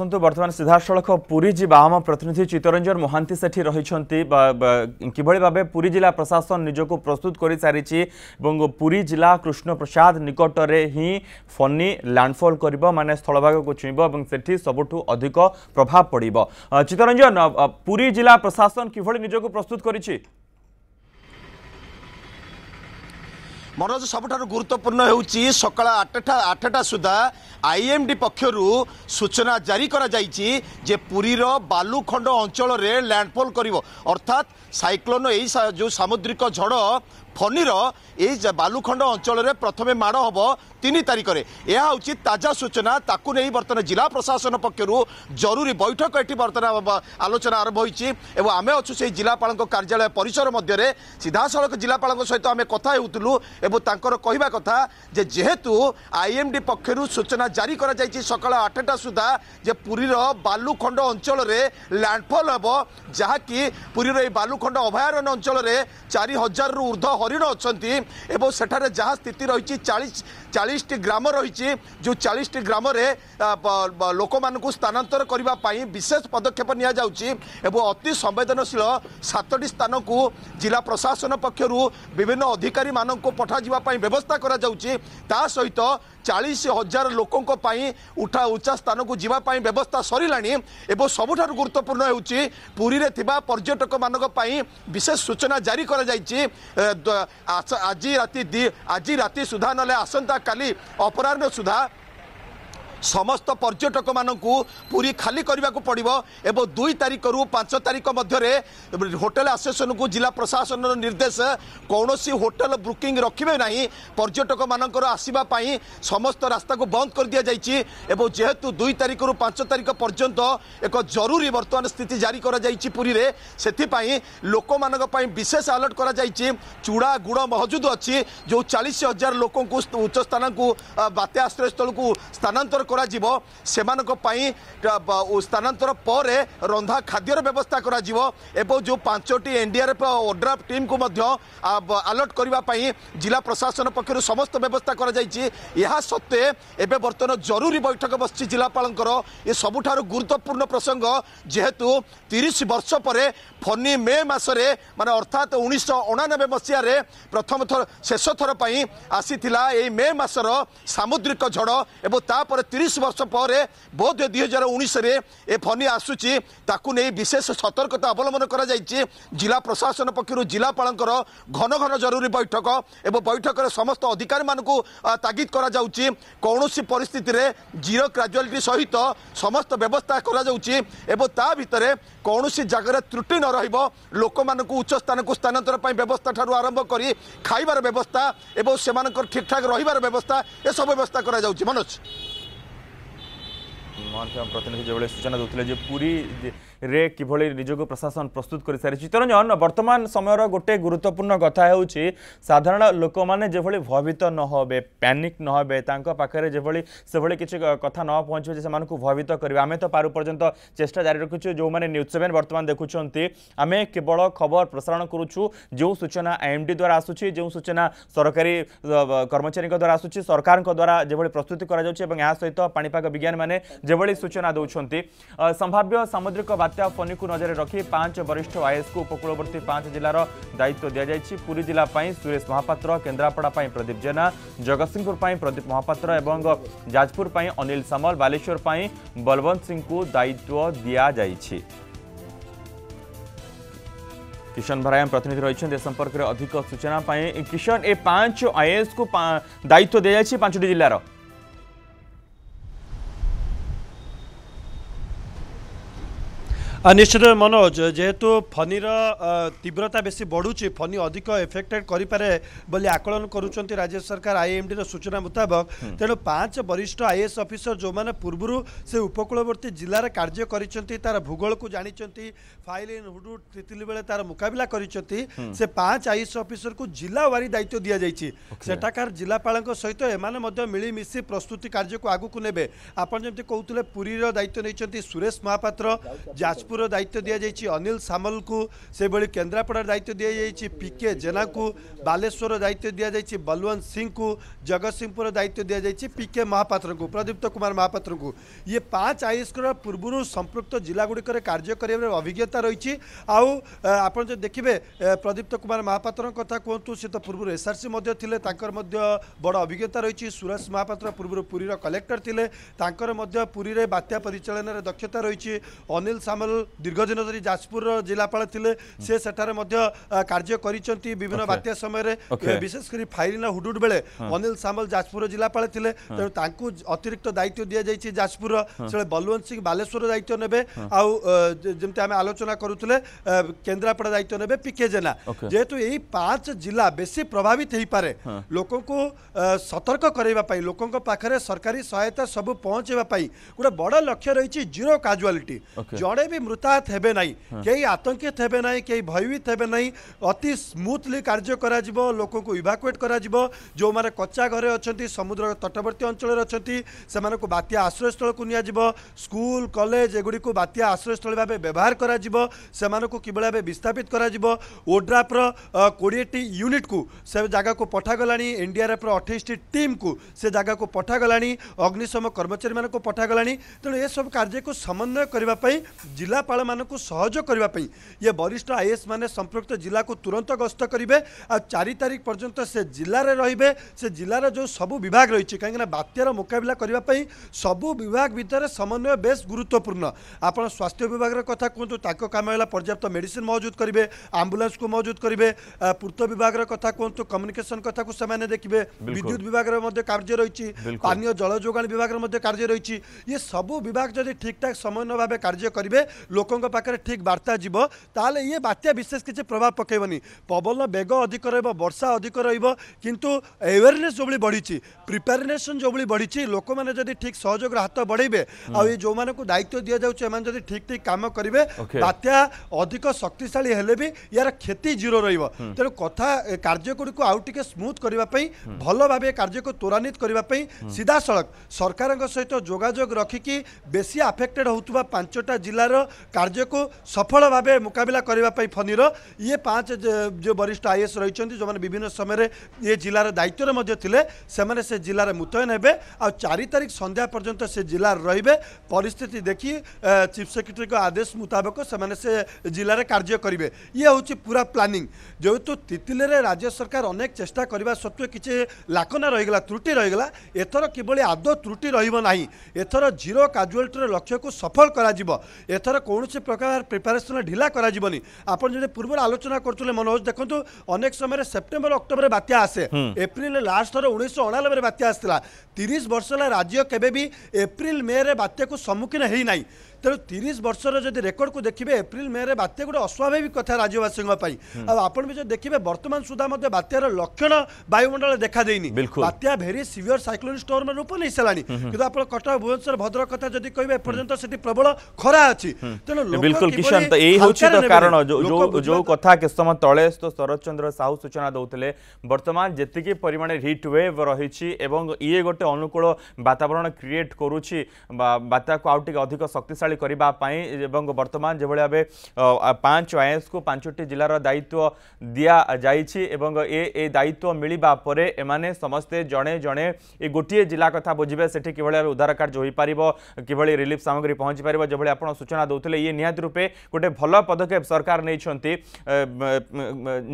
ଆସନ୍ତୁ ବର୍ତ୍ତମାନ ସିଧାସଳଖ ପୁରୀ ଯିବା ଆମ ପ୍ରତିନିଧି ଚିତ୍ତରଞ୍ଜନ ମହାନ୍ତି ସେଠି ରହିଛନ୍ତି କିଭଳି ଭାବେ ପୁରୀ ଜିଲ୍ଲା ପ୍ରଶାସନ ନିଜକୁ ପ୍ରସ୍ତୁତ କରିସାରିଛି ଏବଂ ପୁରୀ ଜିଲ୍ଲା କୃଷ୍ଣପ୍ରସାଦ ନିକଟରେ ହିଁ ଫନି ଲ୍ୟାଣ୍ଡଫଲ୍ କରିବ ମାନେ ସ୍ଥଳଭାଗକୁ ଛୁଇଁବ ଏବଂ ସେଠି ସବୁଠୁ ଅଧିକ ପ୍ରଭାବ ପଡ଼ିବ ଚିତ୍ତରଞ୍ଜନ ପୁରୀ ଜିଲ୍ଲା ପ୍ରଶାସନ କିଭଳି ନିଜକୁ ପ୍ରସ୍ତୁତ କରିଛି মনোଜ ସବୁଠାରୁ ଗୁରୁତ୍ୱପୂର୍ଣ୍ଣ ହେଉଛି ସକାଳ ଆଠଟା ଆଠଟା ସୁଦ୍ଧା ଆଇଏମ୍ଡି ପକ୍ଷରୁ ସୂଚନା ଜାରି କରାଯାଇଛି ଯେ ପୁରୀର ବାଲୁଖଣ୍ଡ ଅଞ୍ଚଳରେ ଲ୍ୟାଣ୍ଡଫଲ୍ କରିବ ଅର୍ଥାତ୍ ସାଇକ୍ଲୋନ୍ ଏଇ ଯେଉଁ ସାମୁଦ୍ରିକ ଝଡ଼ ଫନିର ଏଇ ବାଲୁଖଣ୍ଡ ଅଞ୍ଚଳରେ ପ୍ରଥମେ ମାଡ଼ ହେବ ତିନି ତାରିଖରେ ଏହା ହେଉଛି ତାଜା ସୂଚନା ତାକୁ ନେଇ ବର୍ତ୍ତମାନ ଜିଲ୍ଲା ପ୍ରଶାସନ ପକ୍ଷରୁ ଜରୁରୀ ବୈଠକ ଏଠି ବର୍ତ୍ତମାନ ଆଲୋଚନା ଆରମ୍ଭ ହୋଇଛି ଏବଂ ଆମେ ଅଛୁ ସେହି ଜିଲ୍ଲାପାଳଙ୍କ କାର୍ଯ୍ୟାଳୟ ପରିସର ମଧ୍ୟରେ ସିଧାସଳଖ ଜିଲ୍ଲାପାଳଙ୍କ ସହିତ ଆମେ କଥା ହେଉଥିଲୁ এবং তাঁর কহা কথা যে যেহেতু আইএমডি পক্ষর সূচনা জারি করা যাই সকাল আটটা সুদ্ধা যে পুরীর বালুখণ্ড অঞ্চলের ল্যান্ডফল হব যা কি পুরীর এই বালুখণ্ড অভয়ারণ্য অঞ্চলের চারি হাজার রু ঊর্ধ্ব হরিণ অনেক এবং সেঠারে যা স্থিতি রয়েছে চাশ ଚାଳିଶଟି ଗ୍ରାମ ରହିଛି ଯେଉଁ ଚାଳିଶଟି ଗ୍ରାମରେ ଲୋକମାନଙ୍କୁ ସ୍ଥାନାନ୍ତର କରିବା ପାଇଁ ବିଶେଷ ପଦକ୍ଷେପ ନିଆଯାଉଛି ଏବଂ ଅତି ସମ୍ବେଦନଶୀଳ ସାତଟି ସ୍ଥାନକୁ ଜିଲ୍ଲା ପ୍ରଶାସନ ପକ୍ଷରୁ ବିଭିନ୍ନ ଅଧିକାରୀମାନଙ୍କୁ ପଠାଯିବା ପାଇଁ ବ୍ୟବସ୍ଥା କରାଯାଉଛି ତା ସହିତ ଚାଳିଶ ହଜାର ଲୋକଙ୍କ ପାଇଁ ଉଠା ଉଚ୍ଚା ସ୍ଥାନକୁ ଯିବା ପାଇଁ ବ୍ୟବସ୍ଥା ସରିଲାଣି ଏବଂ ସବୁଠାରୁ ଗୁରୁତ୍ୱପୂର୍ଣ୍ଣ ହେଉଛି ପୁରୀରେ ଥିବା ପର୍ଯ୍ୟଟକମାନଙ୍କ ପାଇଁ ବିଶେଷ ସୂଚନା ଜାରି କରାଯାଇଛି ଆଜି ରାତି ଆଜି ରାତି ସୁଦ୍ଧା ନହେଲେ ଆସନ୍ତା કલી અપરાહને સુધા ସମସ୍ତ ପର୍ଯ୍ୟଟକମାନଙ୍କୁ ପୁରୀ ଖାଲି କରିବାକୁ ପଡ଼ିବ ଏବଂ ଦୁଇ ତାରିଖରୁ ପାଞ୍ଚ ତାରିଖ ମଧ୍ୟରେ ହୋଟେଲ ଆସୋସିଏସନକୁ ଜିଲ୍ଲା ପ୍ରଶାସନର ନିର୍ଦ୍ଦେଶ କୌଣସି ହୋଟେଲ ବୁକିଂ ରଖିବେ ନାହିଁ ପର୍ଯ୍ୟଟକମାନଙ୍କର ଆସିବା ପାଇଁ ସମସ୍ତ ରାସ୍ତାକୁ ବନ୍ଦ କରିଦିଆଯାଇଛି ଏବଂ ଯେହେତୁ ଦୁଇ ତାରିଖରୁ ପାଞ୍ଚ ତାରିଖ ପର୍ଯ୍ୟନ୍ତ ଏକ ଜରୁରୀ ବର୍ତ୍ତମାନ ସ୍ଥିତି ଜାରି କରାଯାଇଛି ପୁରୀରେ ସେଥିପାଇଁ ଲୋକମାନଙ୍କ ପାଇଁ ବିଶେଷ ଆଲର୍ଟ କରାଯାଇଛି ଚୁଡ଼ା ଗୁଡ଼ ମହଜୁଦ ଅଛି ଯେଉଁ ଚାଳିଶ ହଜାର ଲୋକଙ୍କୁ ଉଚ୍ଚସ୍ଥାନକୁ ବାତ୍ୟା ଆଶ୍ରୟସ୍ଥଳକୁ ସ୍ଥାନାନ୍ତର କରାଯିବ ସେମାନଙ୍କ ପାଇଁ ସ୍ଥାନାନ୍ତର ପରେ ରନ୍ଧା ଖାଦ୍ୟର ବ୍ୟବସ୍ଥା କରାଯିବ ଏବଂ ଯେଉଁ ପାଞ୍ଚଟି ଏନ୍ଡିଆର୍ଏଫ୍ ଓଡ୍ରାଫ୍ ଟିମ୍କୁ ମଧ୍ୟ ଆଲର୍ଟ କରିବା ପାଇଁ ଜିଲ୍ଲା ପ୍ରଶାସନ ପକ୍ଷରୁ ସମସ୍ତ ବ୍ୟବସ୍ଥା କରାଯାଇଛି ଏହା ସତ୍ତ୍ୱେ ଏବେ ବର୍ତ୍ତମାନ ଜରୁରୀ ବୈଠକ ବସିଛି ଜିଲ୍ଲାପାଳଙ୍କର ଏ ସବୁଠାରୁ ଗୁରୁତ୍ୱପୂର୍ଣ୍ଣ ପ୍ରସଙ୍ଗ ଯେହେତୁ ତିରିଶ ବର୍ଷ ପରେ ଫନି ମେ ମାସରେ ମାନେ ଅର୍ଥାତ୍ ଉଣେଇଶହ ଅଣାନବେ ମସିହାରେ ପ୍ରଥମ ଥର ଶେଷ ଥର ପାଇଁ ଆସିଥିଲା ଏହି ମେ ମାସର ସାମୁଦ୍ରିକ ଝଡ଼ ଏବଂ ତାପରେ ତିରିଶ ବର୍ଷ ପରେ ବୋଧ ଦୁଇ ହଜାର ଉଣେଇଶରେ ଏ ଫନି ଆସୁଛି ତାକୁ ନେଇ ବିଶେଷ ସତର୍କତା ଅବଲମ୍ବନ କରାଯାଇଛି ଜିଲ୍ଲା ପ୍ରଶାସନ ପକ୍ଷରୁ ଜିଲ୍ଲାପାଳଙ୍କର ଘନ ଘନ ଜରୁରୀ ବୈଠକ ଏବଂ ବୈଠକରେ ସମସ୍ତ ଅଧିକାରୀମାନଙ୍କୁ ତାଗିଦ କରାଯାଉଛି କୌଣସି ପରିସ୍ଥିତିରେ ଜିରୋ କ୍ରାଜୁଆଲିଟି ସହିତ ସମସ୍ତ ବ୍ୟବସ୍ଥା କରାଯାଉଛି ଏବଂ ତା ଭିତରେ କୌଣସି ଜାଗାରେ ତ୍ରୁଟି ନ ରହିବ ଲୋକମାନଙ୍କୁ ଉଚ୍ଚ ସ୍ଥାନକୁ ସ୍ଥାନାନ୍ତର ପାଇଁ ବ୍ୟବସ୍ଥା ଠାରୁ ଆରମ୍ଭ କରି ଖାଇବାର ବ୍ୟବସ୍ଥା ଏବଂ ସେମାନଙ୍କର ଠିକ୍ ଠାକ୍ ରହିବାର ବ୍ୟବସ୍ଥା ଏସବୁ ବ୍ୟବସ୍ଥା କରାଯାଉଛି ମନୋଜ ମହାନ ପ୍ରତିନିଧି ଯେଭଳି ସୂଚନା ଦେଉଥିଲେ ଯେ ପୁରୀ ରେ କିଭଳି ନିଜକୁ ପ୍ରଶାସନ ପ୍ରସ୍ତୁତ କରିସାରିଛି ଚିତ୍ତରଞ୍ଜନ ବର୍ତ୍ତମାନ ସମୟର ଗୋଟେ ଗୁରୁତ୍ୱପୂର୍ଣ୍ଣ କଥା ହେଉଛି ସାଧାରଣ ଲୋକମାନେ ଯେଭଳି ଭୟଭୀତ ନ ହେବେ ପ୍ୟାନିକ୍ ନ ହେବେ ତାଙ୍କ ପାଖରେ ଯେଭଳି ସେଭଳି କିଛି କଥା ନ ପହଞ୍ଚିବ ଯେ ସେମାନଙ୍କୁ ଭୟଭୀତ କରିବେ ଆମେ ତ ପାରୁ ପର୍ଯ୍ୟନ୍ତ ଚେଷ୍ଟା ଜାରି ରଖିଛୁ ଯେଉଁମାନେ ନ୍ୟୁଜ୍ ସେଭେନ୍ ବର୍ତ୍ତମାନ ଦେଖୁଛନ୍ତି ଆମେ କେବଳ ଖବର ପ୍ରସାରଣ କରୁଛୁ ଯେଉଁ ସୂଚନା ଆଇଏମ୍ଡି ଦ୍ୱାରା ଆସୁଛି ଯେଉଁ ସୂଚନା ସରକାରୀ କର୍ମଚାରୀଙ୍କ ଦ୍ୱାରା ଆସୁଛି ସରକାରଙ୍କ ଦ୍ୱାରା ଯେଭଳି ପ୍ରସ୍ତୁତି କରାଯାଉଛି ଏବଂ ଏହା ସହିତ ପାଣିପାଗ ବିଜ୍ଞାନମାନେ ଯେଭଳି ସୂଚନା ଦେଉଛନ୍ତି ସମ୍ଭାବ୍ୟ ସାମୁଦ୍ରିକ ବାତ୍ୟା बात्या फनी को नजर रखि पांच वरिष्ठ आईएस को उपकूलवर्ती पांच जिलार दायित्व दि जाएगी पूरी जिला सुरेश महापात्र केन्द्रापड़ा प्रदीप जेना जगत सिंहपुर प्रदीप महापात्र जाजपुर अनिल सामल बालेश्वर पर बलवंत सिंह को दायित्व दि जा किशन भराय प्रतिनिधि रही संपर्क में अधिक सूचना किशन ए पांच आईएस को दायित्व दि जाए पांचटी जिलार ନିଶ୍ଚିତ ମନୋଜ ଯେହେତୁ ଫନିର ତୀବ୍ରତା ବେଶୀ ବଢ଼ୁଛି ଫନି ଅଧିକ ଏଫେକ୍ଟେଡ୍ କରିପାରେ ବୋଲି ଆକଳନ କରୁଛନ୍ତି ରାଜ୍ୟ ସରକାର ଆଇଏମ୍ଡିର ସୂଚନା ମୁତାବକ ତେଣୁ ପାଞ୍ଚ ବରିଷ୍ଠ ଆଇଏଏସ୍ ଅଫିସର ଯେଉଁମାନେ ପୂର୍ବରୁ ସେ ଉପକୂଳବର୍ତ୍ତୀ ଜିଲ୍ଲାରେ କାର୍ଯ୍ୟ କରିଛନ୍ତି ତାର ଭୂଗୋଳକୁ ଜାଣିଛନ୍ତି ଫାଇଲ ଇନ୍ ହୁଡ଼ୁ ତିତିଲି ବେଳେ ତାର ମୁକାବିଲା କରିଛନ୍ତି ସେ ପାଞ୍ଚ ଆଇଏଏସ୍ ଅଫିସରକୁ ଜିଲ୍ଲା ୱାରି ଦାୟିତ୍ୱ ଦିଆଯାଇଛି ସେଠାକାର ଜିଲ୍ଲାପାଳଙ୍କ ସହିତ ଏମାନେ ମଧ୍ୟ ମିଳିମିଶି ପ୍ରସ୍ତୁତି କାର୍ଯ୍ୟକୁ ଆଗକୁ ନେବେ ଆପଣ ଯେମିତି କହୁଥିଲେ ପୁରୀର ଦାୟିତ୍ୱ ନେଇଛନ୍ତି ସୁରେଶ ମହାପାତ୍ର ଯାଜପୁର ଯାଜପୁରର ଦାୟିତ୍ୱ ଦିଆଯାଇଛି ଅନିଲ ସାମଲଙ୍କୁ ସେହିଭଳି କେନ୍ଦ୍ରାପଡ଼ାର ଦାୟିତ୍ୱ ଦିଆଯାଇଛି ପିକେ ଜେନାଙ୍କୁ ବାଲେଶ୍ୱର ଦାୟିତ୍ୱ ଦିଆଯାଇଛି ବଲୱନ୍ତ ସିଂଙ୍କୁ ଜଗତସିଂହପୁର ଦାୟିତ୍ୱ ଦିଆଯାଇଛି ପିକେ ମହାପାତ୍ରଙ୍କୁ ପ୍ରଦୀପ୍ତ କୁମାର ମହାପାତ୍ରଙ୍କୁ ଇଏ ପାଞ୍ଚ ଆଇଏସ୍ଙ୍କର ପୂର୍ବରୁ ସମ୍ପୃକ୍ତ ଜିଲ୍ଲା ଗୁଡ଼ିକରେ କାର୍ଯ୍ୟ କରିବାର ଅଭିଜ୍ଞତା ରହିଛି ଆଉ ଆପଣ ଯଦି ଦେଖିବେ ପ୍ରଦୀପ୍ତ କୁମାର ମହାପାତ୍ରଙ୍କ କଥା କୁହନ୍ତୁ ସେ ତ ପୂର୍ବରୁ ଏସ୍ଆର୍ସି ମଧ୍ୟ ଥିଲେ ତାଙ୍କର ମଧ୍ୟ ବଡ଼ ଅଭିଜ୍ଞତା ରହିଛି ସୁରେଶ ମହାପାତ୍ର ପୂର୍ବରୁ ପୁରୀର କଲେକ୍ଟର ଥିଲେ ତାଙ୍କର ମଧ୍ୟ ପୁରୀରେ ବାତ୍ୟା ପରିଚାଳନାରେ ଦକ୍ଷତା ରହିଛି ଅନିଲ ସାମଲ ଦୀର୍ଘ ଦିନ ଧରି ଯାଜପୁରର ଜିଲ୍ଲାପାଳ ଥିଲେ ସେ ସେଠାରେ ମଧ୍ୟ କାର୍ଯ୍ୟ କରିଛନ୍ତି ବିଭିନ୍ନ ବାତ୍ୟା ସମୟରେ ବିଶେଷ କରି ଫାଇରିନା ହୁଡୁଡ୍ ବେଳେ ଅନିଲ ସାମଲ ଯାଜପୁରର ଜିଲ୍ଲାପାଳ ଥିଲେ ତେଣୁ ତାଙ୍କୁ ଅତିରିକ୍ତ ଦାୟିତ୍ୱ ଦିଆଯାଇଛି ଯାଜପୁରର ସେ ବଲୱନ୍ତ ସିଂ ବାଲେଶ୍ୱର ଦାୟିତ୍ୱ ନେବେ ଆଉ ଯେମିତି ଆମେ ଆଲୋଚନା କରୁଥିଲେ କେନ୍ଦ୍ରାପଡ଼ା ଦାୟିତ୍ୱ ନେବେ ପି କେ ଜେନା ଯେହେତୁ ଏହି ପାଞ୍ଚ ଜିଲ୍ଲା ବେଶୀ ପ୍ରଭାବିତ ହୋଇପାରେ ଲୋକଙ୍କୁ ସତର୍କ କରାଇବା ପାଇଁ ଲୋକଙ୍କ ପାଖରେ ସରକାରୀ ସହାୟତା ସବୁ ପହଞ୍ଚାଇବା ପାଇଁ ଗୋଟେ ବଡ଼ ଲକ୍ଷ୍ୟ ରହିଛି ଜିରୋ କାଜୁଆଲିଟି ଜଣେ ବି ମୃତା ହେବେ ନାହିଁ କେହି ଆତଙ୍କିତ ହେବେ ନାହିଁ କେହି ଭୟଭୀତ ହେବେ ନାହିଁ ଅତି ସ୍ମୁଥଲି କାର୍ଯ୍ୟ କରାଯିବ ଲୋକଙ୍କୁ ଇଭାକୁଏଟ୍ କରାଯିବ ଯେଉଁମାନେ କଚ୍ଚା ଘରେ ଅଛନ୍ତି ସମୁଦ୍ର ତଟବର୍ତ୍ତୀ ଅଞ୍ଚଳରେ ଅଛନ୍ତି ସେମାନଙ୍କୁ ବାତ୍ୟା ଆଶ୍ରୟସ୍ଥଳକୁ ନିଆଯିବ ସ୍କୁଲ କଲେଜ ଏଗୁଡ଼ିକୁ ବାତ୍ୟା ଆଶ୍ରୟସ୍ଥଳୀ ଭାବେ ବ୍ୟବହାର କରାଯିବ ସେମାନଙ୍କୁ କିଭଳି ଭାବେ ବିସ୍ଥାପିତ କରାଯିବ ଓଡ୍ରାଫ୍ର କୋଡ଼ିଏଟି ୟୁନିଟ୍କୁ ସେ ଜାଗାକୁ ପଠାଗଲାଣି ଏନ୍ଡିଆର୍ଏଫ୍ର ଅଠେଇଶଟି ଟିମ୍କୁ ସେ ଜାଗାକୁ ପଠାଗଲାଣି ଅଗ୍ନିଶମ କର୍ମଚାରୀମାନଙ୍କୁ ପଠାଗଲାଣି ତେଣୁ ଏସବୁ କାର୍ଯ୍ୟକୁ ସମନ୍ୱୟ କରିବା ପାଇଁ ଜିଲ୍ଲା जपाजग गर् वरिष्ठ आइएस म सम्पृक्त जिल्लाको तुरन्त गस्त गरे चारि तारिख पर् जस्तै रे जार जो सबै विभाग रहिले काहीँक बात्यार मुकिया विभाग विभागभित्र समन्वय बेस गुर्व आ स्वास्थ्य विभाग र कथा पर्याप्त मेडसन महजुद गरेर को महजुद गरे पूर्त विभाग कुहत कम्युनिकेसन कथा देखि विद्युत विभाग रहि पानी जल जा विभाग रहि सबै विभाग जति ठिकठा समन्वय कार्य कारण ଲୋକଙ୍କ ପାଖରେ ଠିକ୍ ବାର୍ତ୍ତା ଯିବ ତାହେଲେ ଇଏ ବାତ୍ୟା ବିଶେଷ କିଛି ପ୍ରଭାବ ପକାଇବନି ପବନ ବେଗ ଅଧିକ ରହିବ ବର୍ଷା ଅଧିକ ରହିବ କିନ୍ତୁ ଆୱେରନେସ୍ ଯେଉଁଭଳି ବଢ଼ିଛି ପ୍ରିପାରେନେସନ୍ ଯେଉଁଭଳି ବଢ଼ିଛି ଲୋକମାନେ ଯଦି ଠିକ୍ ସହଯୋଗର ହାତ ବଢ଼େଇବେ ଆଉ ଏ ଯେଉଁମାନଙ୍କୁ ଦାୟିତ୍ୱ ଦିଆଯାଉଛି ଏମାନେ ଯଦି ଠିକ୍ ଠିକ୍ କାମ କରିବେ ବାତ୍ୟା ଅଧିକ ଶକ୍ତିଶାଳୀ ହେଲେ ବି ଏହାର କ୍ଷତି ଜିରୋ ରହିବ ତେଣୁ କଥା କାର୍ଯ୍ୟଗୁଡ଼ିକୁ ଆଉ ଟିକେ ସ୍ମୁଥ୍ କରିବା ପାଇଁ ଭଲ ଭାବେ କାର୍ଯ୍ୟକୁ ତ୍ୱରାନ୍ୱିତ କରିବା ପାଇଁ ସିଧାସଳଖ ସରକାରଙ୍କ ସହିତ ଯୋଗାଯୋଗ ରଖିକି ବେଶୀ ଆଫେକ୍ଟେଡ୍ ହେଉଥିବା ପାଞ୍ଚଟା ଜିଲ୍ଲାର କାର୍ଯ୍ୟକୁ ସଫଳ ଭାବେ ମୁକାବିଲା କରିବା ପାଇଁ ଫନିର ଇଏ ପାଞ୍ଚ ଯେଉଁ ବରିଷ୍ଠ ଆଇଏଏସ୍ ରହିଛନ୍ତି ଯେଉଁମାନେ ବିଭିନ୍ନ ସମୟରେ ଏ ଜିଲ୍ଲାର ଦାୟିତ୍ୱରେ ମଧ୍ୟ ଥିଲେ ସେମାନେ ସେ ଜିଲ୍ଲାରେ ମୁତୟନ ହେବେ ଆଉ ଚାରି ତାରିଖ ସନ୍ଧ୍ୟା ପର୍ଯ୍ୟନ୍ତ ସେ ଜିଲ୍ଲାରେ ରହିବେ ପରିସ୍ଥିତି ଦେଖି ଚିଫ୍ ସେକ୍ରେଟାରୀଙ୍କ ଆଦେଶ ମୁତାବକ ସେମାନେ ସେ ଜିଲ୍ଲାରେ କାର୍ଯ୍ୟ କରିବେ ଇଏ ହେଉଛି ପୁରା ପ୍ଲାନିଂ ଯେହେତୁ ତିତିଲିରେ ରାଜ୍ୟ ସରକାର ଅନେକ ଚେଷ୍ଟା କରିବା ସତ୍ତ୍ୱେ କିଛି ଲାକନା ରହିଗଲା ତ୍ରୁଟି ରହିଗଲା ଏଥର କିଭଳି ଆଦୌ ତ୍ରୁଟି ରହିବ ନାହିଁ ଏଥର ଜିରୋ କାଜୁଆଲିଟିର ଲକ୍ଷ୍ୟକୁ ସଫଳ କରାଯିବ ଏଥର কৌশি প্রকার প্রিপারেসন ঢিলা করা যাবনি আপনার যেটা পূর্ব আলোচনা করুলে মনোজ দেখুন অনেক সময় সেপ্টেম্বর অক্টোবর বাত্যা আসে এপ্রিল লাস্ট থর উনিশশো অনানবে বাত্যা আসছিল তিরিশ বর্ষ হল রাজ্য কেবে এপ্রিল মে বাত্যাকে সম্মুখীন হয়ে নাই তেমন তিরিশ বর্ষর যদি রেকর্ডক দেখবে এপ্রিল মেরে বাত্যা গোটে অস্বাভাবিক কথা রাজ্যবাসী আপনার বি যদি দেখবে বর্তমান সুদ্ধা মধ্যে বাত্যার লক্ষণ বায়ুমণ্ডল দেখা দেয়নি বাত্যা ভেরি সিভিয়র সাইক্লোন স্টোর রূপ নেই সারা কিন্তু আপনার কটক ভুবনেশ্বর ভদ্রক কথা যদি কবে এপর্যন্ত সেটি প্রবল খরা আছে কথা কিছু তলে তো শরৎ সাহু সূচনা দৌলে বর্তমান যেতে পরিমাণে হিট ওয়েভ রয়েছে এবং ইয়ে গোটে অনুকূল বাতাবরণ ক্রিয়েট করুছি বা বাত্যা আউটি অধিক শক্তিশালী शक्तिशाली करवाई बर्तमान जो भाव पांच आएस को पांचटी जिलार दायित्व दि जा दायित्व मिलवापर एम समस्ते जड़े जड़े ये गोटे जिला कथ बुझे से कि उधार कार्य हो पार कि रिलिफ सामग्री पहुँची पार जो आप सूचना दूसरे ये निहत रूपे गोटे भल पदक्षेप सरकार नहीं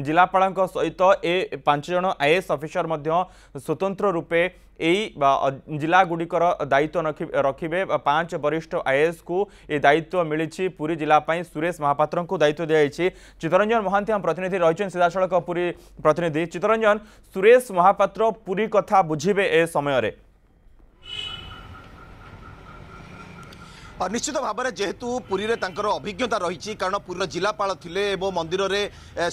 जिलापा सहित ए पांचज आईएस अफिसर स्वतंत्र रूपे এই জেলাগুড়ির দায়িত্ব রখবে পাঁচ বরিষ্ঠ আইএএস কু এই দায়িত্ব মিছে পুরী জেলাপাই সুশ মহাপাত্র দায়িত্ব দিয়েছে চিত্তরঞ্জন মহান্তি আমার প্রতিনিধি রয়েছেন সিধাসল পুরী প্রতিনিধি চিত্তরঞ্জন সুশ মহাপাত্র পুরী কথা বুঝবে এ সময় ନିଶ୍ଚିତ ଭାବରେ ଯେହେତୁ ପୁରୀରେ ତାଙ୍କର ଅଭିଜ୍ଞତା ରହିଛି କାରଣ ପୁରୀର ଜିଲ୍ଲାପାଳ ଥିଲେ ଏବଂ ମନ୍ଦିରରେ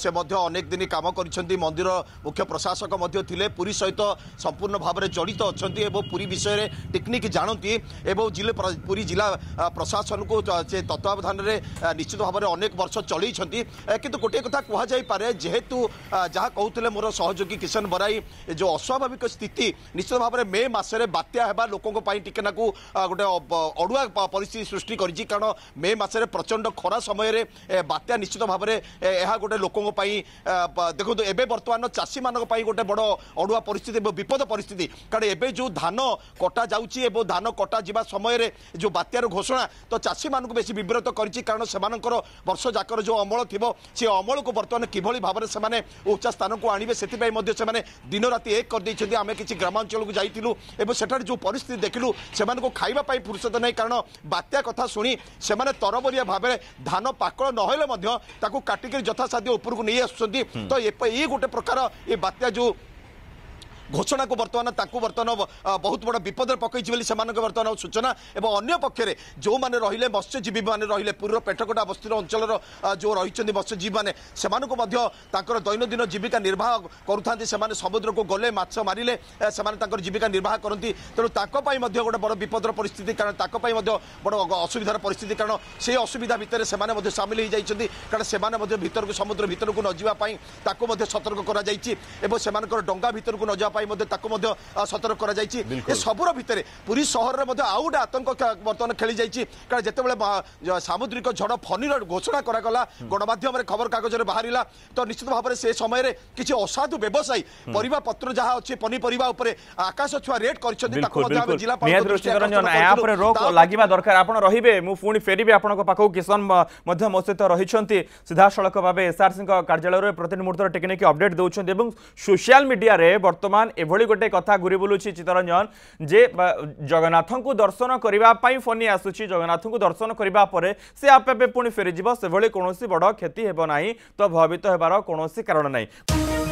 ସେ ମଧ୍ୟ ଅନେକ ଦିନ କାମ କରିଛନ୍ତି ମନ୍ଦିର ମୁଖ୍ୟ ପ୍ରଶାସକ ମଧ୍ୟ ଥିଲେ ପୁରୀ ସହିତ ସମ୍ପୂର୍ଣ୍ଣ ଭାବରେ ଜଡ଼ିତ ଅଛନ୍ତି ଏବଂ ପୁରୀ ବିଷୟରେ ଟିକନିକ ଜାଣନ୍ତି ଏବଂ ଜିଲ୍ଲା ପୁରୀ ଜିଲ୍ଲା ପ୍ରଶାସନକୁ ସେ ତତ୍ତ୍ୱାବଧାନରେ ନିଶ୍ଚିତ ଭାବରେ ଅନେକ ବର୍ଷ ଚଳେଇଛନ୍ତି କିନ୍ତୁ ଗୋଟିଏ କଥା କୁହାଯାଇପାରେ ଯେହେତୁ ଯାହା କହୁଥିଲେ ମୋର ସହଯୋଗୀ କିଷନ ବରାଇ ଯେଉଁ ଅସ୍ୱାଭାବିକ ସ୍ଥିତି ନିଶ୍ଚିତ ଭାବରେ ମେ ମାସରେ ବାତ୍ୟା ହେବା ଲୋକଙ୍କ ପାଇଁ ଟିକେ ନାକୁ ଗୋଟେ ଅଡ଼ୁଆ ପରିସ୍ଥିତି ପରିସ୍ଥିତି ସୃଷ୍ଟି କରିଛି କାରଣ ମେ ମାସରେ ପ୍ରଚଣ୍ଡ ଖରା ସମୟରେ ବାତ୍ୟା ନିଶ୍ଚିତ ଭାବରେ ଏହା ଗୋଟେ ଲୋକଙ୍କ ପାଇଁ ଦେଖନ୍ତୁ ଏବେ ବର୍ତ୍ତମାନ ଚାଷୀମାନଙ୍କ ପାଇଁ ଗୋଟେ ବଡ଼ ଅଡ଼ୁଆ ପରିସ୍ଥିତି ଏବଂ ବିପଦ ପରିସ୍ଥିତି କାରଣ ଏବେ ଯେଉଁ ଧାନ କଟା ଯାଉଛି ଏବଂ ଧାନ କଟା ଯିବା ସମୟରେ ଯେଉଁ ବାତ୍ୟାର ଘୋଷଣା ତ ଚାଷୀମାନଙ୍କୁ ବେଶୀ ବିବ୍ରତ କରିଛି କାରଣ ସେମାନଙ୍କର ବର୍ଷଯାକର ଯେଉଁ ଅମଳ ଥିବ ସେ ଅମଳକୁ ବର୍ତ୍ତମାନ କିଭଳି ଭାବରେ ସେମାନେ ଉଚ୍ଚା ସ୍ଥାନକୁ ଆଣିବେ ସେଥିପାଇଁ ମଧ୍ୟ ସେମାନେ ଦିନରାତି ଏକ କରିଦେଇଛନ୍ତି ଆମେ କିଛି ଗ୍ରାମାଞ୍ଚଳକୁ ଯାଇଥିଲୁ ଏବଂ ସେଠାରେ ଯେଉଁ ପରିସ୍ଥିତି ଦେଖିଲୁ ସେମାନଙ୍କୁ ଖାଇବା ପାଇଁ ଫୁରସତ ନାହିଁ କାରଣ ବାତ୍ୟା କଥା ଶୁଣି ସେମାନେ ତରବରିଆ ଭାବରେ ଧାନ ପାକଳ ନହେଲେ ମଧ୍ୟ ତାକୁ କାଟିକିରି ଯଥାସାଧ୍ୟ ଉପରକୁ ନେଇ ଆସୁଛନ୍ତି ତ ଏଇ ଗୋଟେ ପ୍ରକାର ଏ ବାତ୍ୟା ଯେଉଁ ঘোষণাকে বর্তমান তাকে বর্তমান বহুত বড় বিপদে পকাইছি বলে সে বর্তমান সূচনা এবং অন্য পক্ষে যে রহলে মৎস্যজীবী মানে রহলে পুরীর পেটকোটা অবস্থিত অঞ্চলর যে রয়েছেন মৎস্যজীবী মানে সে তাঁর দৈনন্দিন জীবিকা নির্বাহ করুথান্তি সে সমুদ্রক গলে মাছ মারিলে সে তাঁর জীবিকা নির্বাহ করতে তেমন তাঁপাই গোটে বড় বিপদর পরিস্থিতি কারণ তাঁপাই বড় অসুবিধার পরিস্থিতি কারণ সেই অসুবিধা ভিতরে সে সামিল হয়ে যাই কারণ সে ভিতরক সমুদ্র ভিতরক নযা তাকে সতর্ক করা যাই এবং সে ডঙ্গা ভিতরক নযা ପାଇଁ ମଧ୍ୟ ତାକୁ ମଧ୍ୟ ସତର୍କ କରାଯାଇଛି ଏସବୁର ଭିତରେ ପୁରୀ ସହରରେ ମଧ୍ୟ ଆଉ ଗୋଟେ ଆତଙ୍କ ବର୍ତ୍ତମାନ ଖେଳିଯାଇଛି କାରଣ ଯେତେବେଳେ ସାମୁଦ୍ରିକ ଝଡ଼ ଫନିର ଘୋଷଣା କରାଗଲା ଗଣମାଧ୍ୟମରେ ଖବରକାଗଜରେ ବାହାରିଲା ତ ନିଶ୍ଚିତ ଭାବରେ ସେ ସମୟରେ କିଛି ଅସାଧୁ ବ୍ୟବସାୟୀ ପରିବା ପତ୍ର ଯାହା ଅଛି ପନିପରିବା ଉପରେ ଆକାଶ ଛୁଆ ରେଟ୍ କରିଛନ୍ତି ତାକୁ ମଧ୍ୟ ଆମେ ଜିଲ୍ଲାପାଳ ଲାଗିବା ଦରକାର ଆପଣ ରହିବେ ମୁଁ ପୁଣି ଫେରିବି ଆପଣଙ୍କ ପାଖକୁ କିଶନ ମଧ୍ୟ ମୋ ସହିତ ରହିଛନ୍ତି ସିଧାସଳଖ ଭାବେ ଏସ୍ଆର୍ସିଙ୍କ କାର୍ଯ୍ୟାଳୟରେ ପ୍ରତି ମୁହୂର୍ତ୍ତରେ ଟେକ୍ନିକ୍ ଅପଡେଟ୍ ଦେଉଛନ୍ତି ଏବଂ ସୋସିଆଲ ମିଡିଆରେ ବର୍ତ୍ତମାନ ବର୍ତ୍ତମାନ ଏଭଳି ଗୋଟେ କଥା ଘୁରି ବୁଲୁଛି ଚିତ୍ତରଞ୍ଜନ ଯେ ଜଗନ୍ନାଥଙ୍କୁ ଦର୍ଶନ କରିବା ପାଇଁ ଫନି ଆସୁଛି ଜଗନ୍ନାଥଙ୍କୁ ଦର୍ଶନ କରିବା ପରେ ସେ ଆପେ ଆପେ ପୁଣି ଫେରିଯିବ ସେଭଳି କୌଣସି ବଡ଼ କ୍ଷତି ହେବ ନାହିଁ ତ ଭୟଭୀତ ହେବାର କୌଣସି କାରଣ ନାହିଁ